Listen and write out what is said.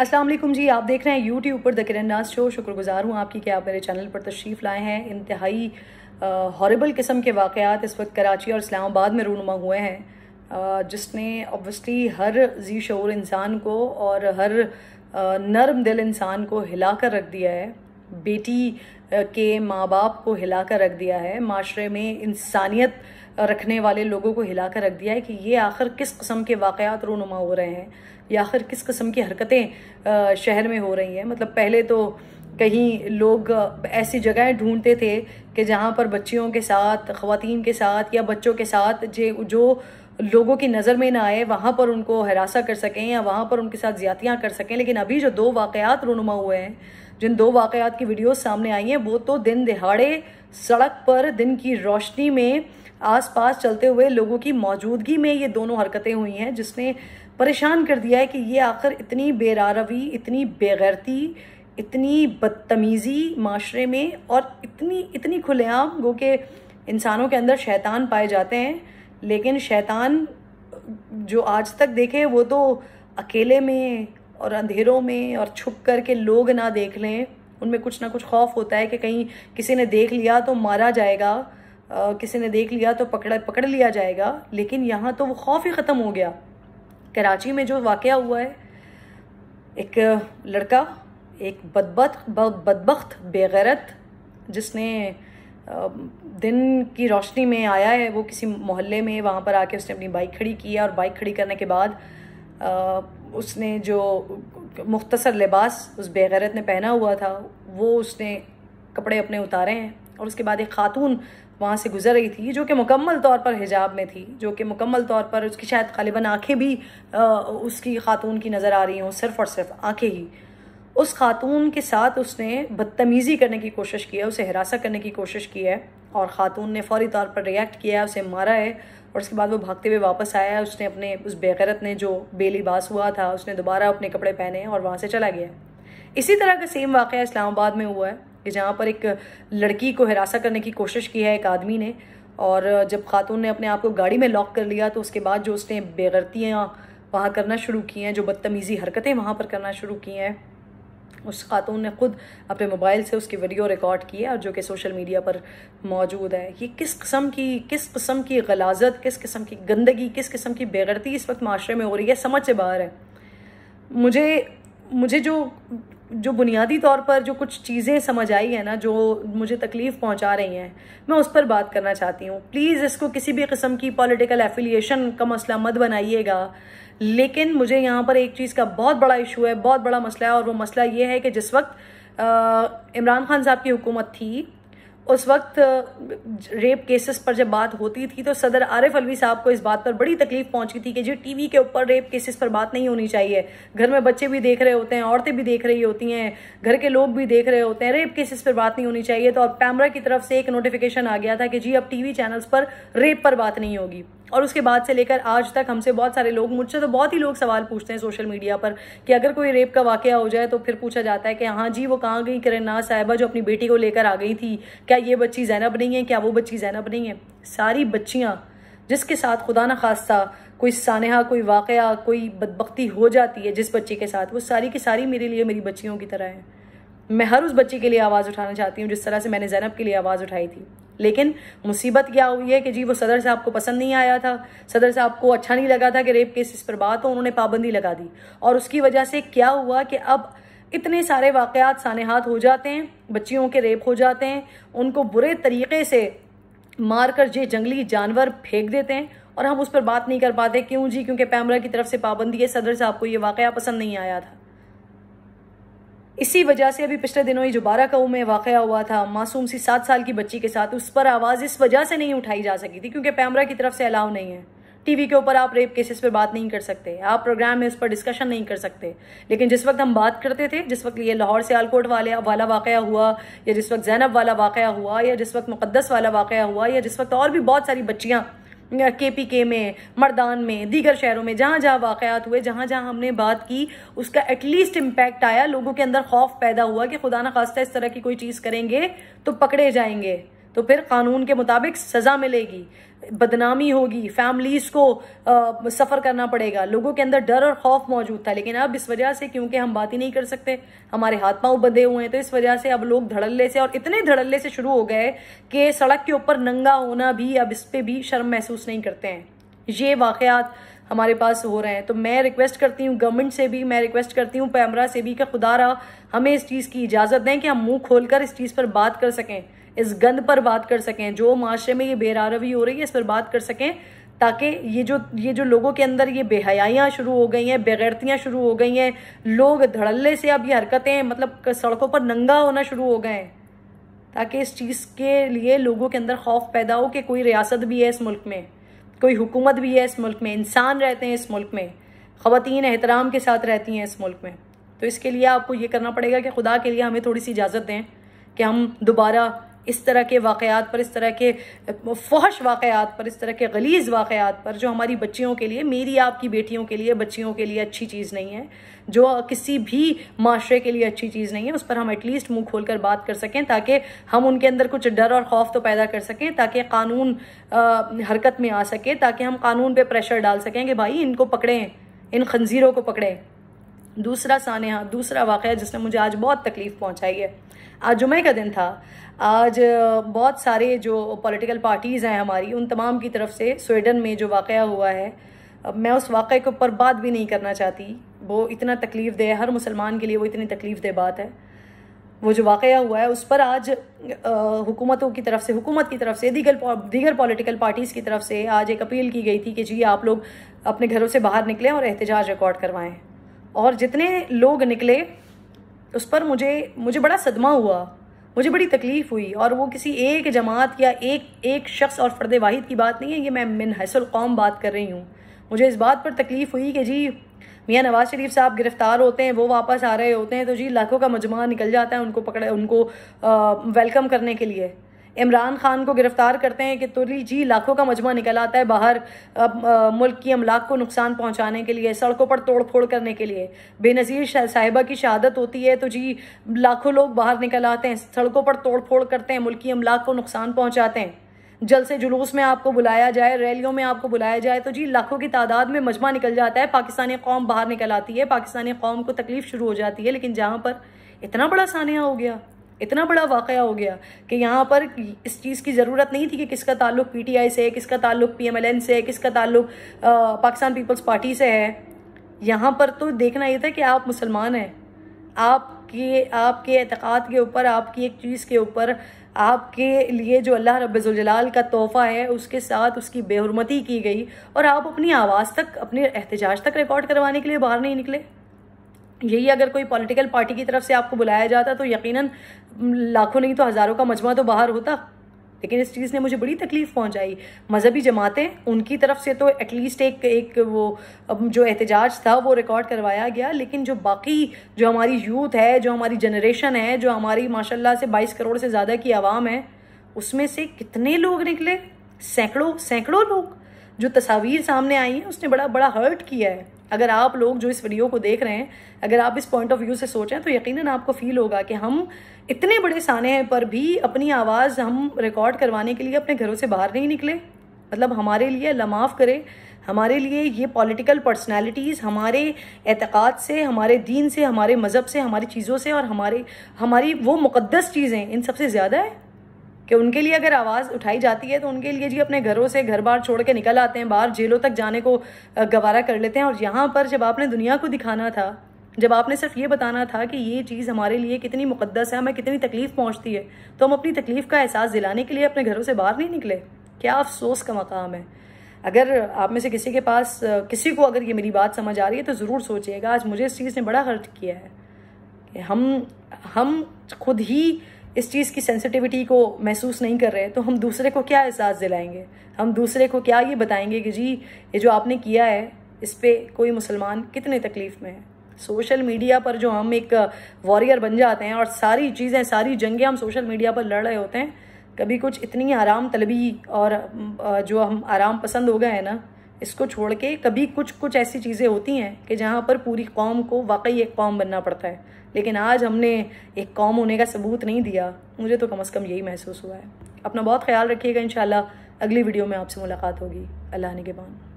असलम जी आप देख रहे हैं यूट्यूब पर द किरण नाज शो शुक्रगुजार हूँ आपकी कि आप मेरे चैनल पर तशरीफ़ लाए हैं इंतहाई हॉरेबल किस्म के वाक़ात इस वक्त कराची और इस्लामाबाद में रूनुमा हुए हैं जिसने ओबली हर जी शोर इंसान को और हर नरम दिल इंसान को हिला कर रख दिया है बेटी के माँ बाप को हिला कर रख दिया है माशरे में इंसानियत रखने वाले लोगों को हिला कर रख दिया है कि ये आखिर किस कस्म के वाक़ात रोनुमा हो रहे हैं या आखिर किस कस्म की हरकतें शहर में हो रही हैं मतलब पहले तो कहीं लोग ऐसी जगहें ढूंढते थे कि जहाँ पर बच्चियों के साथ ख़वान के साथ या बच्चों के साथ जे जो लोगों की नज़र में ना आए वहाँ पर उनको हरासा कर सकें या वहाँ पर उनके साथ ज्यादतियाँ कर सकें लेकिन अभी जो दो वाक़ात रोनुमा हुए हैं जिन दो वाक़ात की वीडियोस सामने आई हैं वो तो दिन दिहाड़े सड़क पर दिन की रोशनी में आसपास चलते हुए लोगों की मौजूदगी में ये दोनों हरकतें हुई हैं जिसने परेशान कर दिया है कि ये आखिर इतनी बेरारवी इतनी बेगैरती इतनी बदतमीज़ी माशरे में और इतनी इतनी खुलेआम गो के इंसानों के अंदर शैतान पाए जाते हैं लेकिन शैतान जो आज तक देखे वो तो अकेले में और अंधेरों में और छुप कर के लोग ना देख लें उनमें कुछ ना कुछ खौफ होता है कि कहीं किसी ने देख लिया तो मारा जाएगा किसी ने देख लिया तो पकड़ पकड़ लिया जाएगा लेकिन यहाँ तो वो खौफ ही ख़त्म हो गया कराची में जो वाक़ हुआ है एक लड़का एक बदबत बदबخت बेगैरत जिसने दिन की रोशनी में आया है वो किसी मोहल्ले में वहाँ पर आके उसने अपनी बाइक खड़ी की है और बाइक खड़ी करने के बाद उसने जो मुख्तसर लिबास उस बेगैरत ने पहना हुआ था वो उसने कपड़े अपने उतारे हैं और उसके बाद एक खातून वहाँ से गुजर रही थी जो कि मुकम्मल तौर पर हिजाब में थी जो कि मुकम्मल तौर पर उसकी शायद गालिबा आँखें भी आ, उसकी खातून की नज़र आ रही हों सिर्फ और सिर्फ आँखें ही उस खातून के साथ उसने बदतमीज़ी करने की कोशिश की है उसे हरासा करने की कोशिश की है और ख़ातून ने फौरी तौर पर रिएक्ट किया है उसे मारा है और उसके बाद वो भागते हुए वापस आया है उसने अपने उस बेगरत ने जो बेलिबास हुआ था उसने दोबारा अपने कपड़े पहने और वहाँ से चला गया इसी तरह का सेम वाक़ इस्लामाबाद में हुआ है कि जहाँ पर एक लड़की को हिरासा करने की कोशिश की है एक आदमी ने और जब खातून ने अपने आप को गाड़ी में लॉक कर लिया तो उसके बाद जो उसने बेगरतियाँ वहाँ करना शुरू की हैं जो बदतमीज़ी हरकतें वहाँ पर करना शुरू की हैं उस खातून ने ख़ुद अपने मोबाइल से उसकी वीडियो रिकॉर्ड की है और जो कि सोशल मीडिया पर मौजूद है ये किस किस्म की किस किस्म की गलाजत किस किस्म की गंदगी किस किस्म की बेगरती इस वक्त माशरे में हो रही है समझ से बाहर है मुझे मुझे जो जो बुनियादी तौर पर जो कुछ चीज़ें समझ आई है ना जो मुझे तकलीफ़ पहुंचा रही हैं मैं उस पर बात करना चाहती हूँ प्लीज़ इसको किसी भी किस्म की पॉलिटिकल एफिलिएशन का मसला मत बनाइएगा लेकिन मुझे यहाँ पर एक चीज़ का बहुत बड़ा इशू है बहुत बड़ा मसला है और वो मसला ये है कि जिस वक्त इमरान खान साहब की हुकूमत थी उस वक्त रेप केसेस पर जब बात होती थी तो सदर आरिफ अलवी साहब को इस बात पर बड़ी तकलीफ पहुंची थी कि जी टीवी के ऊपर रेप केसेस पर बात नहीं होनी चाहिए घर में बच्चे भी देख रहे होते हैं औरतें भी देख रही होती हैं घर के लोग भी देख रहे होते हैं रेप केसेस पर बात नहीं होनी चाहिए तो अब पैमरा की तरफ से एक नोटिफिकेशन आ गया था कि जी अब टीवी चैनल्स पर रेप पर बात नहीं होगी और उसके बाद से लेकर आज तक हमसे बहुत सारे लोग मुझसे तो बहुत ही लोग सवाल पूछते हैं सोशल मीडिया पर कि अगर कोई रेप का वाक़ हो जाए तो फिर पूछा जाता है कि हाँ जी वो कहाँ गई ना साहिबा जो अपनी बेटी को लेकर आ गई थी क्या ये बच्ची जैनब नहीं है क्या वो बच्ची जैनब नहीं है सारी बच्चियाँ जिसके साथ खुदा न खास्ता कोई सानहा कोई वाक़ कोई बदबख्ती हो जाती है जिस बच्चे के साथ वो सारी की सारी मेरे लिए मेरी बच्चियों की तरह है मैं हर उस बच्चे के लिए आवाज़ उठाना चाहती हूँ जिस तरह से मैंने जैनब के लिए आवाज़ उठाई थी लेकिन मुसीबत क्या हुई है कि जी वो सदर साहब को पसंद नहीं आया था सदर साहब को अच्छा नहीं लगा था कि रेप केसेस पर बात हो उन्होंने पाबंदी लगा दी और उसकी वजह से क्या हुआ कि अब इतने सारे वाकयात सानहात हो जाते हैं बच्चियों के रेप हो जाते हैं उनको बुरे तरीके से मार कर ये जंगली जानवर फेंक देते हैं और हम उस पर बात नहीं कर पाते क्यों जी क्योंकि पैमरा की तरफ से पाबंदी है सदर साहब को ये वाक़ पसंद नहीं आया था इसी वजह से अभी पिछले दिनों ही जो बारह कऊ में वाक़ हुआ था मासूम सी सात साल की बच्ची के साथ उस पर आवाज़ इस वजह से नहीं उठाई जा सकी थी क्योंकि पैमरा की तरफ से अलाउ नहीं है टीवी के ऊपर आप रेप केसेस पर बात नहीं कर सकते आप प्रोग्राम में उस पर डिस्कशन नहीं कर सकते लेकिन जिस वक्त हम बात करते थे जिस वक्त ये लाहौर से आलकोट वाले वाला वाक़ हुआ या जिस वक्त जैनब वाला वाक़ हुआ या जिस वक्त मुकदस वाला वाक़ हुआ या जिस वक्त और भी बहुत सारी बच्चियाँ के पी के में मर्दान में दीगर शहरों में जहाँ जहाँ वाक़ात हुए जहाँ जहाँ हमने बात की उसका एटलीस्ट इम्पैक्ट आया लोगों के अंदर खौफ पैदा हुआ कि खुदा ना खास्ता इस तरह की कोई चीज़ करेंगे तो पकड़े जाएंगे तो फिर कानून के मुताबिक सज़ा मिलेगी बदनामी होगी फैमिलीज़ को सफ़र करना पड़ेगा लोगों के अंदर डर और खौफ मौजूद था लेकिन अब इस वजह से क्योंकि हम बात ही नहीं कर सकते हमारे हाथ पांव बंधे हुए हैं तो इस वजह से अब लोग धड़ल्ले से और इतने धड़ल्ले से शुरू हो गए कि सड़क के ऊपर नंगा होना भी अब इस पर भी शर्म महसूस नहीं करते हैं ये वाक़ात हमारे पास हो रहे हैं तो मैं रिक्वेस्ट करती हूँ गवर्नमेंट से भी मैं रिक्वेस्ट करती हूँ पैमरा से भी कि खुदा रहा हमें इस चीज़ की इजाज़त दें कि हम मुंह खोलकर इस चीज़ पर बात कर सकें इस गंद पर बात कर सकें जो माशरे में ये बेरारवी हो रही है इस पर बात कर सकें ताकि ये जो ये जो लोगों के अंदर ये बेहयाइयाँ शुरू हो गई हैं बेगैरतियाँ शुरू हो गई हैं लोग धड़ल्ले से अब ये हरकतें मतलब सड़कों पर नंगा होना शुरू हो गए हैं ताकि इस चीज़ के लिए लोगों के अंदर खौफ पैदा हो कि कोई रियासत भी है इस मुल्क में कोई हुकूमत भी है इस मुल्क में इंसान रहते हैं इस मुल्क में ख़वान एहतराम के साथ रहती हैं इस मुल्क में तो इसके लिए आपको ये करना पड़ेगा कि खुदा के लिए हमें थोड़ी सी इजाज़त दें कि हम दोबारा इस तरह के वाक़ात पर इस तरह के फहश वाक़ात पर इस तरह के गलीज़ वाकयात पर जो हमारी बच्चियों के लिए मेरी आपकी बेटियों के लिए बच्चियों के लिए अच्छी चीज़ नहीं है जो किसी भी माशरे के लिए अच्छी चीज़ नहीं है उस पर हम एटलीस्ट मुंह खोल कर बात कर सकें ताकि हम उनके अंदर कुछ डर और खौफ तो पैदा कर सकें ताकि कानून हरकत में आ सके ताकि हम कानून पर प्रेशर डाल सकें कि भाई इनको पकड़ें इन खंजीरों को पकड़ें दूसरा सानहा दूसरा वाक़ जिसने मुझे आज बहुत तकलीफ़ पहुँचाई है आज जुमे का दिन था आज बहुत सारे जो पॉलिटिकल पार्टीज़ हैं हमारी उन तमाम की तरफ से स्वीडन में जो वाक़ हुआ है मैं उस वाक़े के ऊपर बात भी नहीं करना चाहती वो इतना तकलीफ़ दे हर मुसलमान के लिए वो इतनी तकलीफ़ दे बात है वो जो वाक़ हुआ है उस पर आज हुकूमतों की तरफ से हुकूमत की तरफ से दीगर दीगर पॉलिटिकल पार्टीज़ की तरफ से आज एक अपील की गई थी कि जी आप लोग अपने घरों से बाहर निकलें और एहतजाज रिकॉर्ड करवाएं और जितने लोग निकले उस पर मुझे मुझे बड़ा सदमा हुआ मुझे बड़ी तकलीफ़ हुई और वो किसी एक जमात या एक एक शख्स और फ़र्द वाहिद की बात नहीं है ये मैं मिन हैसल कौम बात कर रही हूँ मुझे इस बात पर तकलीफ़ हुई कि जी मियाँ नवाज़ शरीफ साहब गिरफ़्तार होते हैं वो वापस आ रहे होते हैं तो जी लाखों का मजमा निकल जाता है उनको पकड़े उनको आ, वेलकम करने के लिए इमरान खान को गिरफ्तार करते हैं कि तुरी जी लाखों का मजमा निकल आता है बाहर आ, मुल्क की अमलाक को नुकसान पहुंचाने के लिए सड़कों पर तोड़ फोड़ करने के लिए बेनज़ीर साहिबा की शहादत होती है तो जी लाखों लोग बाहर निकल आते हैं सड़कों पर तोड़ फोड़ करते हैं मुल्क की अमलाक को नुकसान पहुँचाते हैं जलसे जुलूस में आपको बुलाया जाए रैलियों में आपको बुलाया जाए तो जी लाखों की तादाद में मजमा निकल जाता है पाकिस्तानी कौम बाहर निकल आती है पाकिस्तानी कौम को तकलीफ शुरू हो जाती है लेकिन जहाँ पर इतना बड़ा सानिया हो गया इतना बड़ा वाक़ हो गया कि यहाँ पर इस चीज़ की ज़रूरत नहीं थी कि किसका ताल्लुक पीटीआई से है किसका ताल्लुक पीएमएलएन से है किसका ताल्लुक पाकिस्तान पीपल्स पार्टी से है यहाँ पर तो देखना ये था कि आप मुसलमान हैं आपके आपके एतक़ाद के ऊपर आपकी एक चीज़ के ऊपर आपके लिए जो अल्लाह जलाल का तोहफ़ा है उसके साथ उसकी बेहरमती की गई और आप अपनी आवाज़ तक अपने एहतजाज तक रिकॉर्ड करवाने के लिए बाहर नहीं निकले यही अगर कोई पॉलिटिकल पार्टी की तरफ से आपको बुलाया जाता तो यकीनन लाखों नहीं तो हज़ारों का मजमा तो बाहर होता लेकिन इस चीज़ ने मुझे बड़ी तकलीफ़ पहुंचाई मजहबी जमातें उनकी तरफ से तो एटलीस्ट एक एक वो जो एहतजाज था वो रिकॉर्ड करवाया गया लेकिन जो बाकी जो हमारी यूथ है जो हमारी जनरेशन है जो हमारी माशाल्लाह से 22 करोड़ से ज़्यादा की आवाम है उसमें से कितने लोग निकले सैकड़ों सैकड़ों लोग जो तस्वीर सामने आई हैं उसने बड़ा बड़ा हर्ट किया है अगर आप लोग जो इस वीडियो को देख रहे हैं अगर आप इस पॉइंट ऑफ व्यू से सोचें तो यकीनन आपको फील होगा कि हम इतने बड़े साने हैं पर भी अपनी आवाज़ हम रिकॉर्ड करवाने के लिए अपने घरों से बाहर नहीं निकले मतलब हमारे लिए लमाफ़ करें करे हमारे लिए ये पॉलिटिकल पर्सनालिटीज़ हमारे एतक़ाद से हमारे दीन से हमारे मज़हब से हमारी चीज़ों से और हमारे हमारी वो मुक़दस चीज़ें इन सबसे ज़्यादा है कि उनके लिए अगर आवाज़ उठाई जाती है तो उनके लिए जी अपने घरों से घर बार छोड़ के निकल आते हैं बाहर जेलों तक जाने को गवारा कर लेते हैं और यहाँ पर जब आपने दुनिया को दिखाना था जब आपने सिर्फ ये बताना था कि ये चीज़ हमारे लिए कितनी मुकद्दस है हमें कितनी तकलीफ़ पहुँचती है तो हम अपनी तकलीफ़ का एहसास दिलाने के लिए अपने घरों से बाहर नहीं निकले क्या अफसोस का मकाम है अगर आप में से किसी के पास किसी को अगर ये मेरी बात समझ आ रही है तो ज़रूर सोचिएगा आज मुझे इस चीज़ ने बड़ा हर्ट किया है कि हम हम खुद ही इस चीज़ की सेंसिटिविटी को महसूस नहीं कर रहे तो हम दूसरे को क्या एहसास दिलाएंगे हम दूसरे को क्या ये बताएंगे कि जी ये जो आपने किया है इस पर कोई मुसलमान कितने तकलीफ़ में है सोशल मीडिया पर जो हम एक वॉरियर बन जाते हैं और सारी चीज़ें सारी जंगें हम सोशल मीडिया पर लड़ रहे होते हैं कभी कुछ इतनी आराम तलबी और जो हम आराम पसंद हो गए हैं ना इसको छोड़ के कभी कुछ कुछ ऐसी चीज़ें होती हैं कि जहाँ पर पूरी कौम को वाकई एक कौम बनना पड़ता है लेकिन आज हमने एक कौम होने का सबूत नहीं दिया मुझे तो कम अज़ कम यही महसूस हुआ है अपना बहुत ख्याल रखिएगा इन अगली वीडियो में आपसे मुलाकात होगी अल्लाह ने के बाद